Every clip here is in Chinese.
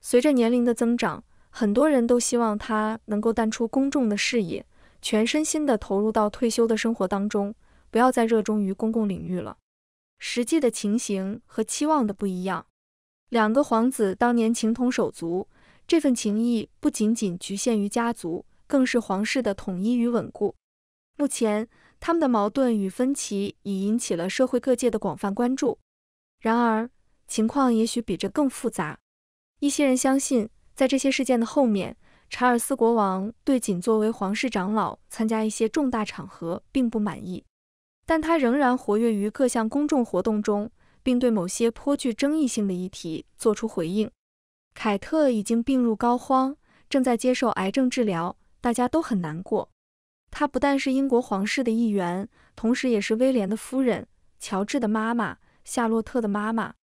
随着年龄的增长，很多人都希望他能够淡出公众的视野，全身心地投入到退休的生活当中，不要再热衷于公共领域了。实际的情形和期望的不一样。两个皇子当年情同手足，这份情谊不仅仅局限于家族，更是皇室的统一与稳固。目前，他们的矛盾与分歧已引起了社会各界的广泛关注。然而，情况也许比这更复杂。一些人相信，在这些事件的后面，查尔斯国王对仅作为皇室长老参加一些重大场合并不满意，但他仍然活跃于各项公众活动中，并对某些颇具争议性的议题作出回应。凯特已经病入膏肓，正在接受癌症治疗，大家都很难过。她不但是英国皇室的一员，同时也是威廉的夫人、乔治的妈妈、夏洛特的妈妈。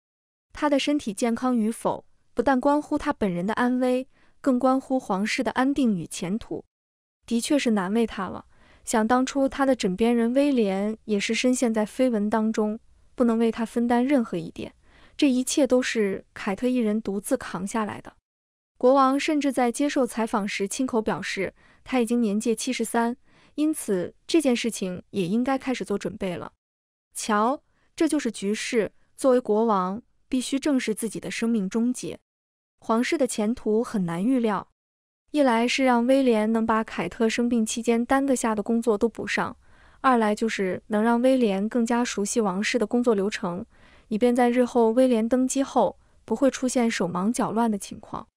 她的身体健康与否？不但关乎他本人的安危，更关乎皇室的安定与前途，的确是难为他了。想当初，他的枕边人威廉也是深陷在绯闻当中，不能为他分担任何一点，这一切都是凯特一人独自扛下来的。国王甚至在接受采访时亲口表示，他已经年届七十三，因此这件事情也应该开始做准备了。瞧，这就是局势。作为国王，必须正视自己的生命终结。皇室的前途很难预料，一来是让威廉能把凯特生病期间耽搁下的工作都补上，二来就是能让威廉更加熟悉王室的工作流程，以便在日后威廉登基后不会出现手忙脚乱的情况。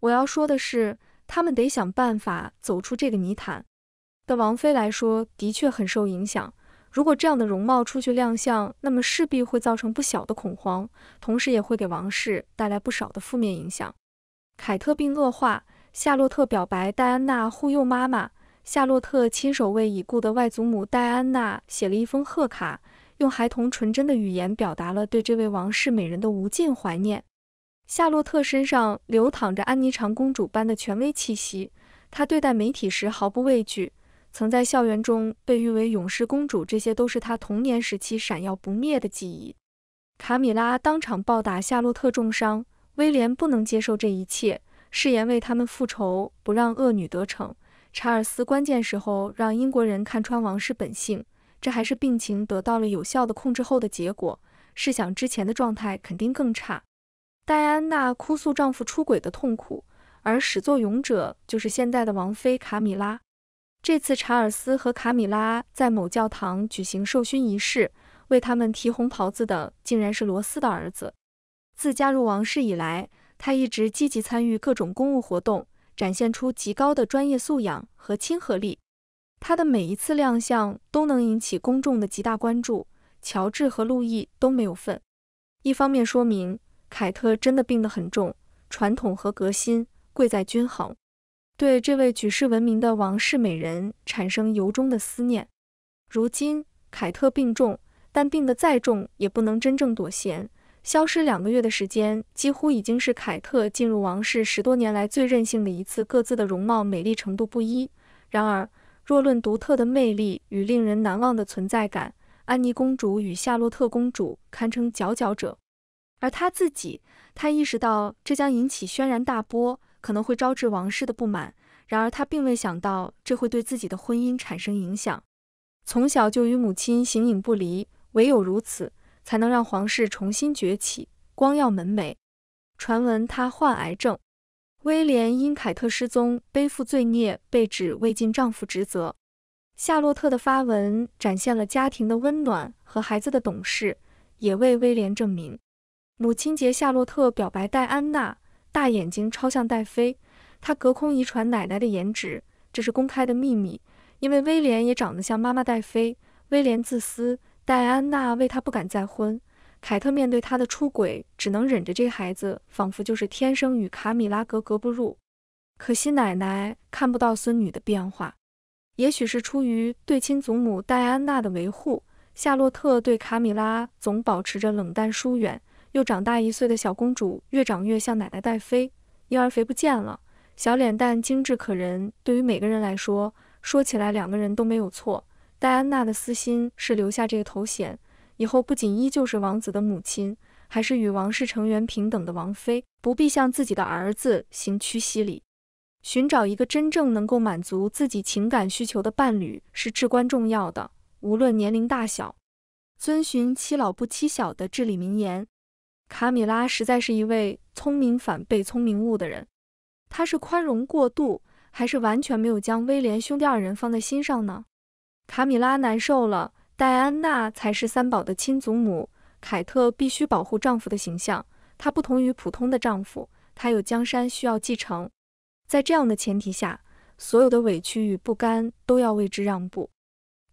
我要说的是，他们得想办法走出这个泥潭。对王妃来说，的确很受影响。如果这样的容貌出去亮相，那么势必会造成不小的恐慌，同时也会给王室带来不少的负面影响。凯特病恶化，夏洛特表白，戴安娜护佑妈妈。夏洛特亲手为已故的外祖母戴安娜写了一封贺卡，用孩童纯真的语言表达了对这位王室美人的无尽怀念。夏洛特身上流淌着安妮长公主般的权威气息，她对待媒体时毫不畏惧。曾在校园中被誉为勇士公主，这些都是她童年时期闪耀不灭的记忆。卡米拉当场暴打夏洛特重伤，威廉不能接受这一切，誓言为他们复仇，不让恶女得逞。查尔斯关键时候让英国人看穿王室本性，这还是病情得到了有效的控制后的结果。试想之前的状态肯定更差。戴安娜哭诉丈夫出轨的痛苦，而始作俑者就是现在的王妃卡米拉。这次查尔斯和卡米拉在某教堂举行授勋仪式，为他们提红袍子的竟然是罗斯的儿子。自加入王室以来，他一直积极参与各种公务活动，展现出极高的专业素养和亲和力。他的每一次亮相都能引起公众的极大关注。乔治和路易都没有份，一方面说明凯特真的病得很重。传统和革新，贵在均衡。对这位举世闻名的王室美人产生由衷的思念。如今凯特病重，但病得再重也不能真正躲嫌。消失两个月的时间，几乎已经是凯特进入王室十多年来最任性的一次。各自的容貌美丽程度不一，然而若论独特的魅力与令人难忘的存在感，安妮公主与夏洛特公主堪称佼佼者。而她自己，她意识到这将引起轩然大波。可能会招致王室的不满，然而他并未想到这会对自己的婚姻产生影响。从小就与母亲形影不离，唯有如此，才能让皇室重新崛起，光耀门楣。传闻他患癌症，威廉因凯特失踪背负罪孽，被指未尽丈夫职责。夏洛特的发文展现了家庭的温暖和孩子的懂事，也为威廉证明。母亲节，夏洛特表白戴安娜。大眼睛超像戴妃，她隔空遗传奶奶的颜值，这是公开的秘密。因为威廉也长得像妈妈戴妃，威廉自私，戴安娜为他不敢再婚。凯特面对他的出轨，只能忍着。这孩子仿佛就是天生与卡米拉格格不入。可惜奶奶看不到孙女的变化。也许是出于对亲祖母戴安娜的维护，夏洛特对卡米拉总保持着冷淡疏远。又长大一岁的小公主越长越像奶奶戴妃，婴儿肥不见了，小脸蛋精致可人。对于每个人来说，说起来两个人都没有错。戴安娜的私心是留下这个头衔，以后不仅依旧是王子的母亲，还是与王室成员平等的王妃，不必向自己的儿子行屈膝礼。寻找一个真正能够满足自己情感需求的伴侣是至关重要的，无论年龄大小，遵循“欺老不欺小”的至理名言。卡米拉实在是一位聪明反被聪明误的人，她是宽容过度，还是完全没有将威廉兄弟二人放在心上呢？卡米拉难受了，戴安娜才是三宝的亲祖母，凯特必须保护丈夫的形象。她不同于普通的丈夫，她有江山需要继承，在这样的前提下，所有的委屈与不甘都要为之让步。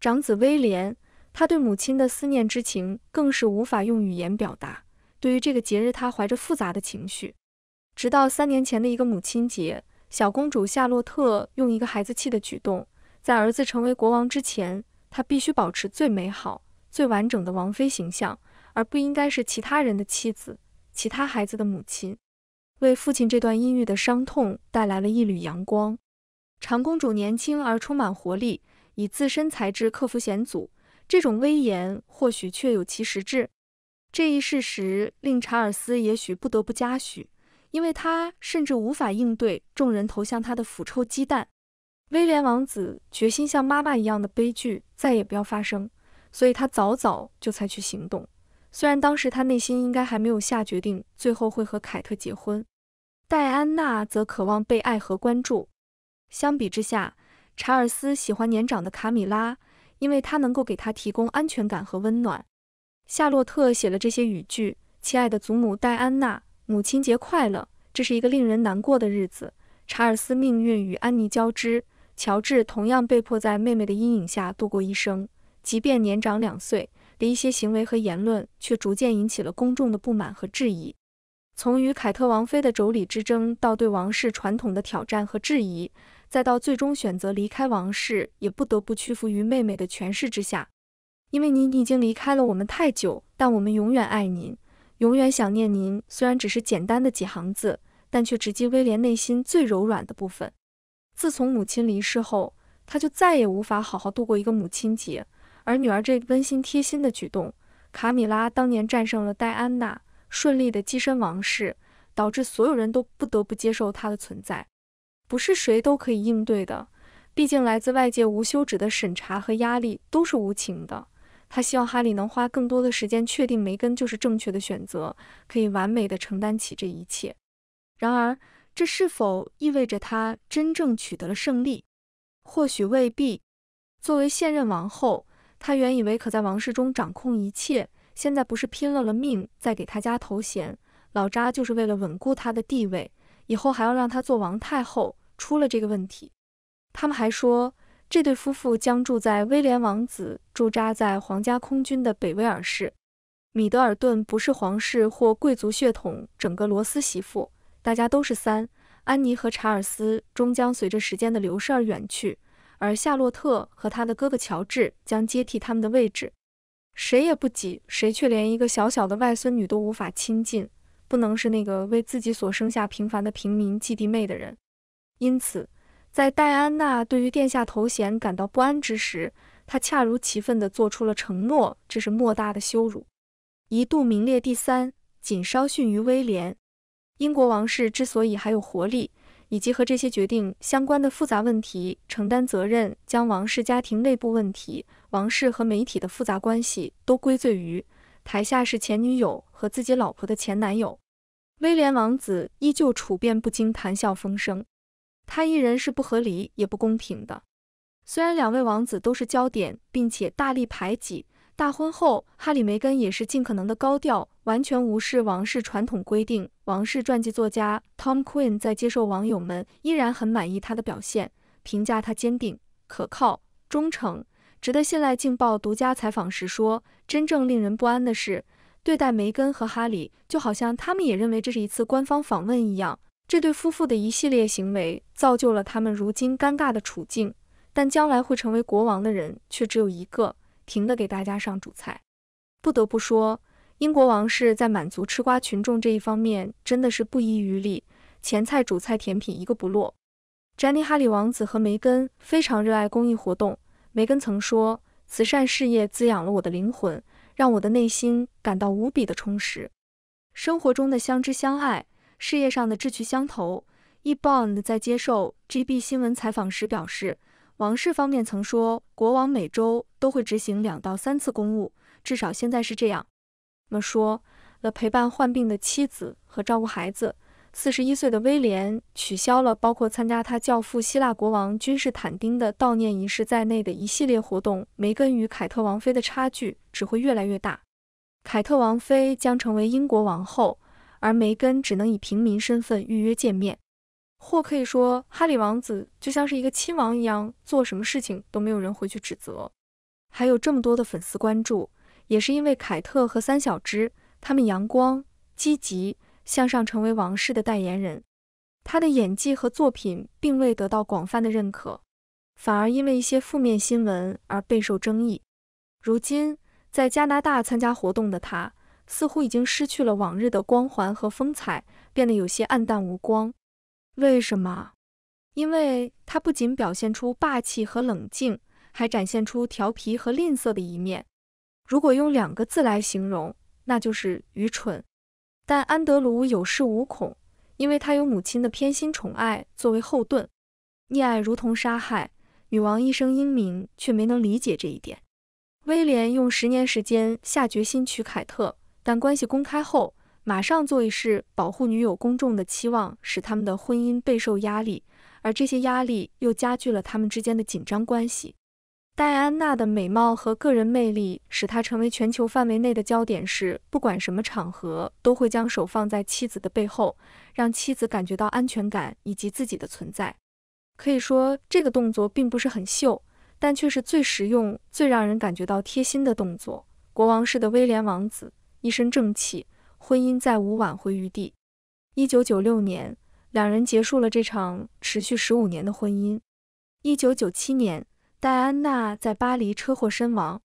长子威廉，他对母亲的思念之情更是无法用语言表达。对于这个节日，他怀着复杂的情绪。直到三年前的一个母亲节，小公主夏洛特用一个孩子气的举动，在儿子成为国王之前，她必须保持最美好、最完整的王妃形象，而不应该是其他人的妻子、其他孩子的母亲。为父亲这段阴郁的伤痛带来了一缕阳光。长公主年轻而充满活力，以自身才智克服险阻，这种威严或许确有其实质。这一事实令查尔斯也许不得不嘉许，因为他甚至无法应对众人投向他的腐臭鸡蛋。威廉王子决心像妈妈一样的悲剧再也不要发生，所以他早早就采取行动。虽然当时他内心应该还没有下决定，最后会和凯特结婚。戴安娜则渴望被爱和关注。相比之下，查尔斯喜欢年长的卡米拉，因为她能够给他提供安全感和温暖。夏洛特写了这些语句：“亲爱的祖母戴安娜，母亲节快乐。”这是一个令人难过的日子。查尔斯命运与安妮交织，乔治同样被迫在妹妹的阴影下度过一生。即便年长两岁，的一些行为和言论却逐渐引起了公众的不满和质疑。从与凯特王妃的妯娌之争，到对王室传统的挑战和质疑，再到最终选择离开王室，也不得不屈服于妹妹的权势之下。因为您，已经离开了我们太久，但我们永远爱您，永远想念您。虽然只是简单的几行字，但却直击威廉内心最柔软的部分。自从母亲离世后，他就再也无法好好度过一个母亲节。而女儿这温馨贴心的举动，卡米拉当年战胜了戴安娜，顺利的跻身王室，导致所有人都不得不接受她的存在。不是谁都可以应对的，毕竟来自外界无休止的审查和压力都是无情的。他希望哈利能花更多的时间，确定梅根就是正确的选择，可以完美的承担起这一切。然而，这是否意味着他真正取得了胜利？或许未必。作为现任王后，他原以为可在王室中掌控一切，现在不是拼了了命在给他加头衔，老扎就是为了稳固他的地位，以后还要让他做王太后。出了这个问题，他们还说。这对夫妇将住在威廉王子驻扎在皇家空军的北威尔士米德尔顿，不是皇室或贵族血统。整个罗斯媳妇，大家都是三。安妮和查尔斯终将随着时间的流逝而远去，而夏洛特和他的哥哥乔治将接替他们的位置。谁也不挤，谁却连一个小小的外孙女都无法亲近。不能是那个为自己所生下平凡的平民继弟妹的人，因此。在戴安娜对于殿下头衔感到不安之时，她恰如其分地做出了承诺，这是莫大的羞辱。一度名列第三，仅稍逊于威廉。英国王室之所以还有活力，以及和这些决定相关的复杂问题，承担责任，将王室家庭内部问题、王室和媒体的复杂关系都归罪于台下是前女友和自己老婆的前男友。威廉王子依旧处变不惊，谈笑风生。他一人是不合理也不公平的。虽然两位王子都是焦点，并且大力排挤，大婚后哈里梅根也是尽可能的高调，完全无视王室传统规定。王室传记作家 Tom Quinn 在接受网友们依然很满意他的表现，评价他坚定、可靠、忠诚、值得信赖。《劲爆独家采访时说：“真正令人不安的是，对待梅根和哈里，就好像他们也认为这是一次官方访问一样。”这对夫妇的一系列行为造就了他们如今尴尬的处境，但将来会成为国王的人却只有一个。停的给大家上主菜，不得不说，英国王室在满足吃瓜群众这一方面真的是不遗余力，前菜、主菜、甜品一个不落。詹妮哈里王子和梅根非常热爱公益活动，梅根曾说：“慈善事业滋养了我的灵魂，让我的内心感到无比的充实。”生活中的相知相爱。事业上的志趣相投，E. Bond 在接受 GB 新闻采访时表示，王室方面曾说，国王每周都会执行两到三次公务，至少现在是这样。那么说了，陪伴患病的妻子和照顾孩子，四十一岁的威廉取消了包括参加他教父希腊国王君士坦丁的悼念仪式在内的一系列活动。梅根与凯特王妃的差距只会越来越大，凯特王妃将成为英国王后。而梅根只能以平民身份预约见面，或可以说，哈里王子就像是一个亲王一样，做什么事情都没有人回去指责。还有这么多的粉丝关注，也是因为凯特和三小只，他们阳光、积极、向上，成为王室的代言人。他的演技和作品并未得到广泛的认可，反而因为一些负面新闻而备受争议。如今，在加拿大参加活动的他。似乎已经失去了往日的光环和风采，变得有些暗淡无光。为什么？因为他不仅表现出霸气和冷静，还展现出调皮和吝啬的一面。如果用两个字来形容，那就是愚蠢。但安德鲁有恃无恐，因为他有母亲的偏心宠爱作为后盾。溺爱如同杀害。女王一生英明，却没能理解这一点。威廉用十年时间下决心娶凯特。但关系公开后，马上做一事保护女友公众的期望，使他们的婚姻备受压力，而这些压力又加剧了他们之间的紧张关系。戴安娜的美貌和个人魅力使她成为全球范围内的焦点，是不管什么场合都会将手放在妻子的背后，让妻子感觉到安全感以及自己的存在。可以说，这个动作并不是很秀，但却是最实用、最让人感觉到贴心的动作。国王式的威廉王子。一身正气，婚姻再无挽回余地。一九九六年，两人结束了这场持续十五年的婚姻。一九九七年，戴安娜在巴黎车祸身亡。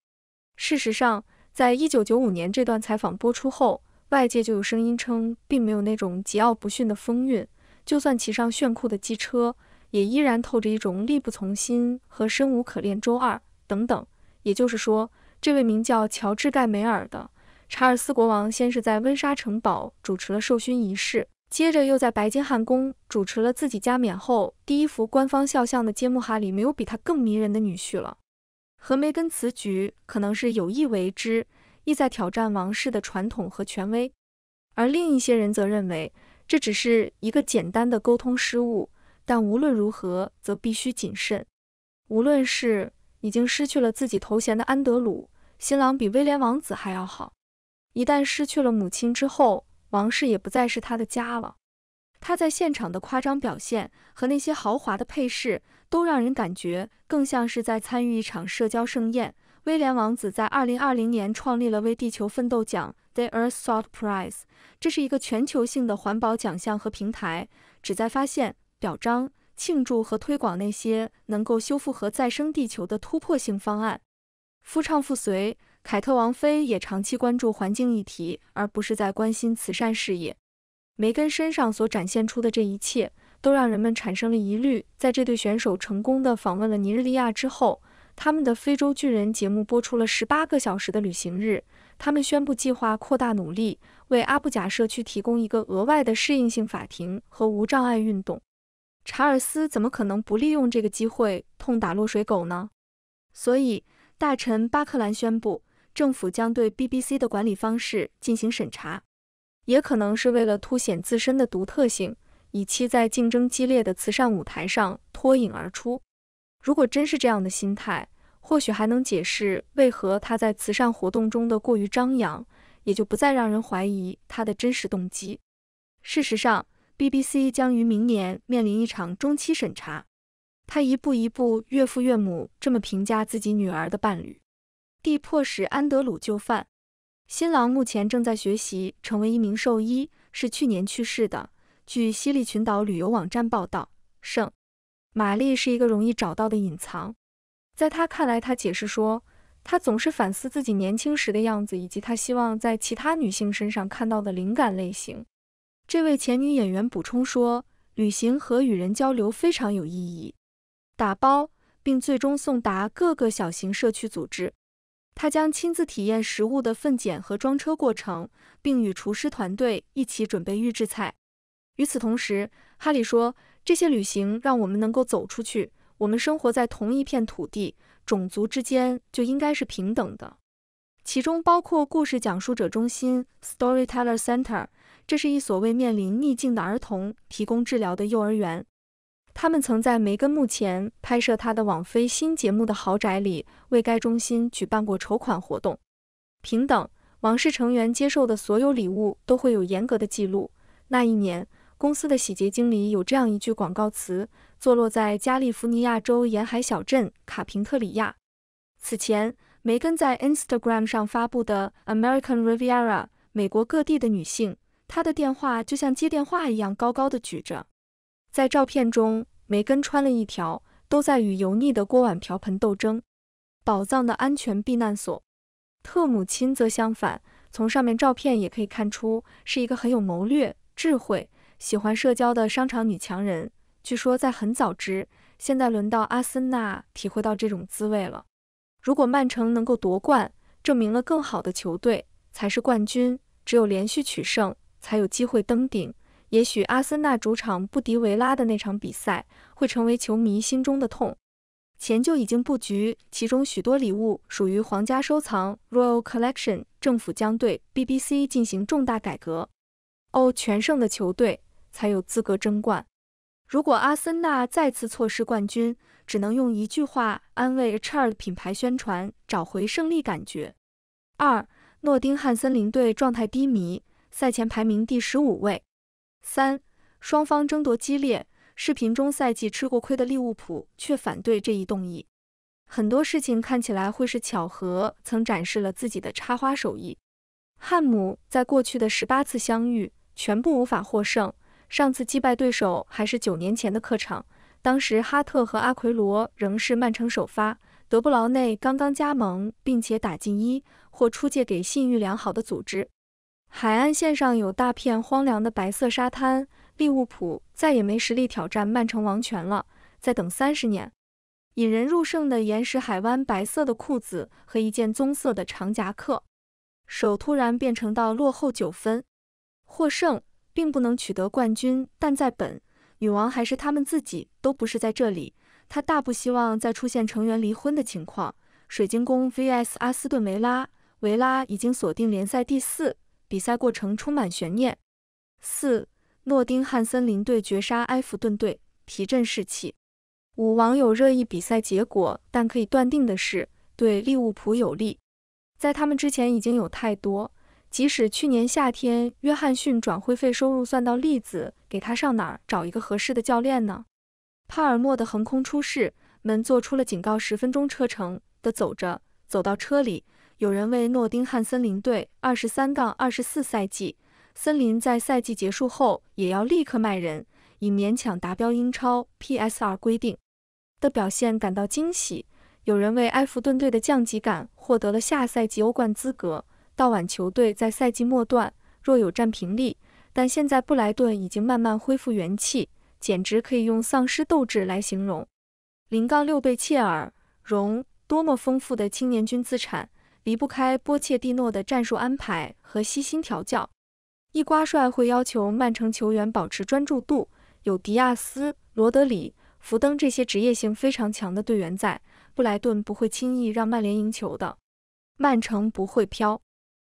事实上，在一九九五年这段采访播出后，外界就有声音称，并没有那种桀骜不驯的风韵，就算骑上炫酷的机车，也依然透着一种力不从心和生无可恋。周二等等，也就是说，这位名叫乔治·盖梅尔的。查尔斯国王先是在温莎城堡主持了授勋仪式，接着又在白金汉宫主持了自己加冕后第一幅官方肖像的揭幕。哈里没有比他更迷人的女婿了。和梅根此举可能是有意为之，意在挑战王室的传统和权威。而另一些人则认为这只是一个简单的沟通失误。但无论如何，则必须谨慎。无论是已经失去了自己头衔的安德鲁，新郎比威廉王子还要好。一旦失去了母亲之后，王室也不再是他的家了。他在现场的夸张表现和那些豪华的配饰，都让人感觉更像是在参与一场社交盛宴。威廉王子在2020年创立了为地球奋斗奖 （The Earthshot Prize），这是一个全球性的环保奖项和平台，旨在发现、表彰、庆祝和推广那些能够修复和再生地球的突破性方案。夫唱妇随。凯特王妃也长期关注环境议题，而不是在关心慈善事业。梅根身上所展现出的这一切，都让人们产生了疑虑。在这对选手成功的访问了尼日利亚之后，他们的《非洲巨人》节目播出了十八个小时的旅行日。他们宣布计划扩大努力，为阿布贾社区提供一个额外的适应性法庭和无障碍运动。查尔斯怎么可能不利用这个机会痛打落水狗呢？所以，大臣巴克兰宣布。政府将对 BBC 的管理方式进行审查，也可能是为了凸显自身的独特性，以期在竞争激烈的慈善舞台上脱颖而出。如果真是这样的心态，或许还能解释为何他在慈善活动中的过于张扬，也就不再让人怀疑他的真实动机。事实上，BBC 将于明年面临一场中期审查。他一步一步，岳父岳母这么评价自己女儿的伴侣。地迫使安德鲁就范。新郎目前正在学习成为一名兽医，是去年去世的。据西利群岛旅游网站报道，圣玛丽是一个容易找到的隐藏。在他看来，他解释说，他总是反思自己年轻时的样子，以及他希望在其他女性身上看到的灵感类型。这位前女演员补充说，旅行和与人交流非常有意义，打包并最终送达各个小型社区组织。他将亲自体验食物的分拣和装车过程，并与厨师团队一起准备预制菜。与此同时，哈里说：“这些旅行让我们能够走出去。我们生活在同一片土地，种族之间就应该是平等的。”其中包括故事讲述者中心 （Storyteller Center），这是一所为面临逆境的儿童提供治疗的幼儿园。他们曾在梅根墓前拍摄他的网飞新节目的豪宅里为该中心举办过筹款活动。平等，王室成员接受的所有礼物都会有严格的记录。那一年，公司的洗洁精里有这样一句广告词：坐落在加利福尼亚州沿海小镇卡平特里亚。此前，梅根在 Instagram 上发布的 American Riviera，美国各地的女性，她的电话就像接电话一样高高的举着。在照片中，梅根穿了一条，都在与油腻的锅碗瓢盆斗争。宝藏的安全避难所，特母亲则相反。从上面照片也可以看出，是一个很有谋略、智慧、喜欢社交的商场女强人。据说在很早之前，现在轮到阿森纳体会到这种滋味了。如果曼城能够夺冠，证明了更好的球队才是冠军。只有连续取胜，才有机会登顶。也许阿森纳主场不敌维拉的那场比赛会成为球迷心中的痛。前就已经布局，其中许多礼物属于皇家收藏 （Royal Collection）。政府将对 BBC 进行重大改革。哦，全胜的球队才有资格争冠。如果阿森纳再次错失冠军，只能用一句话安慰：Char 品牌宣传找回胜利感觉。二，诺丁汉森林队状态低迷，赛前排名第十五位。三双方争夺激烈，视频中赛季吃过亏的利物浦却反对这一动议。很多事情看起来会是巧合。曾展示了自己的插花手艺，汉姆在过去的十八次相遇全部无法获胜，上次击败对手还是九年前的客场，当时哈特和阿奎罗仍是曼城首发，德布劳内刚刚加盟并且打进一，或出借给信誉良好的组织。海岸线上有大片荒凉的白色沙滩。利物浦再也没实力挑战曼城王权了。再等三十年。引人入胜的岩石海湾，白色的裤子和一件棕色的长夹克，手突然变成到落后九分。获胜并不能取得冠军，但在本女王还是他们自己都不是在这里。他大不希望再出现成员离婚的情况。水晶宫 vs 阿斯顿维拉，维拉已经锁定联赛第四。比赛过程充满悬念。四诺丁汉森林队绝杀埃弗顿队，提振士气。五网友热议比赛结果，但可以断定的是，对利物浦有利。在他们之前已经有太多，即使去年夏天约翰逊转会费收入算到例子，给他上哪儿找一个合适的教练呢？帕尔默的横空出世，门做出了警告。十分钟车程的走着，走到车里。有人为诺丁汉森林队二十三杠二十四赛季，森林在赛季结束后也要立刻卖人，以勉强达标英超 PSR 规定的表现感到惊喜。有人为埃弗顿队的降级感获得了下赛季欧冠资格。到晚球队在赛季末段若有战平力，但现在布莱顿已经慢慢恢复元气，简直可以用丧失斗志来形容。零杠六贝切尔荣，多么丰富的青年军资产！离不开波切蒂诺的战术安排和悉心调教。伊瓜帅会要求曼城球员保持专注度，有迪亚斯、罗德里、福登这些职业性非常强的队员在，布莱顿不会轻易让曼联赢球的。曼城不会飘。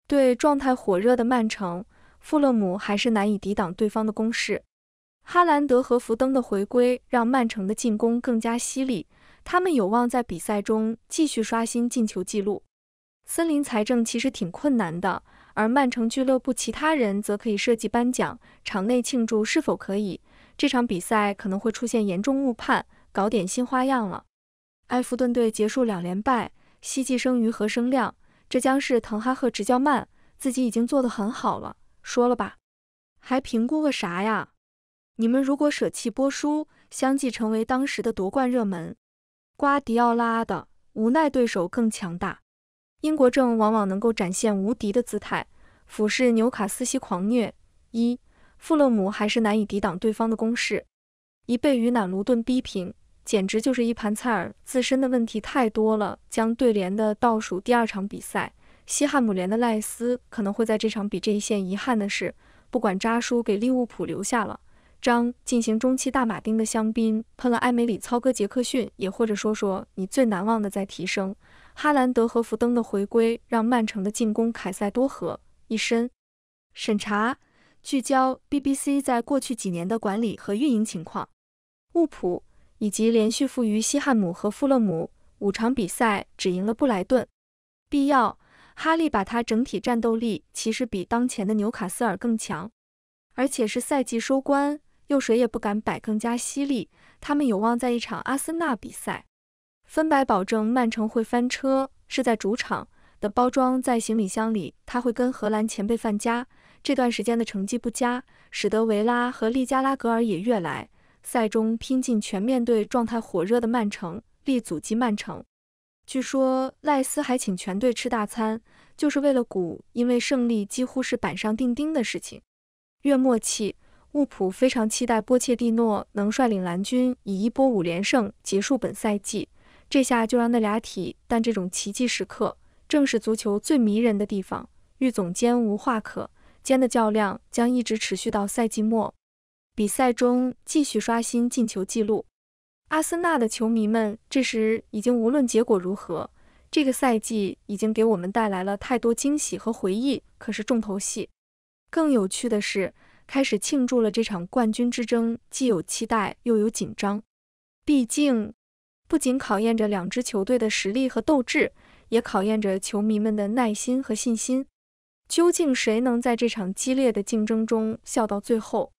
对状态火热的曼城，富勒姆还是难以抵挡对方的攻势。哈兰德和福登的回归让曼城的进攻更加犀利，他们有望在比赛中继续刷新进球纪录。森林财政其实挺困难的，而曼城俱乐部其他人则可以设计颁奖、场内庆祝是否可以？这场比赛可能会出现严重误判，搞点新花样了。埃弗顿队结束两连败，希冀生于和声亮，这将是滕哈赫执教曼，自己已经做得很好了，说了吧，还评估个啥呀？你们如果舍弃波叔，相继成为当时的夺冠热门，瓜迪奥拉的无奈对手更强大。英国正往往能够展现无敌的姿态，俯视纽卡斯西狂虐一富勒姆，还是难以抵挡对方的攻势，一被雨南卢顿逼平，简直就是一盘菜儿。自身的问题太多了。将对联的倒数第二场比赛，西汉姆联的赖斯可能会在这场比这一线。遗憾的是，不管扎叔给利物浦留下了张进行中期大马丁的香槟，喷了埃梅里、操哥、杰克逊，也或者说说你最难忘的在提升。哈兰德和福登的回归让曼城的进攻凯塞多和一身审查聚焦 BBC 在过去几年的管理和运营情况。物普以及连续负于西汉姆和富勒姆五场比赛只赢了布莱顿。必要哈利把他整体战斗力其实比当前的纽卡斯尔更强，而且是赛季收官，又谁也不敢摆更加犀利，他们有望在一场阿森纳比赛。分百保证曼城会翻车，是在主场的包装在行李箱里，他会跟荷兰前辈范加。这段时间的成绩不佳，使得维拉和利加拉格尔也越来赛中拼尽全力，面对状态火热的曼城力阻击曼城。据说赖斯还请全队吃大餐，就是为了鼓，因为胜利几乎是板上钉钉的事情。月末期，沃普非常期待波切蒂诺能率领蓝军以一波五连胜结束本赛季。这下就让那俩体，但这种奇迹时刻正是足球最迷人的地方。与总监无话可，间的较量将一直持续到赛季末，比赛中继续刷新进球纪录。阿森纳的球迷们这时已经无论结果如何，这个赛季已经给我们带来了太多惊喜和回忆。可是重头戏，更有趣的是开始庆祝了这场冠军之争，既有期待又有紧张，毕竟。不仅考验着两支球队的实力和斗志，也考验着球迷们的耐心和信心。究竟谁能在这场激烈的竞争中笑到最后？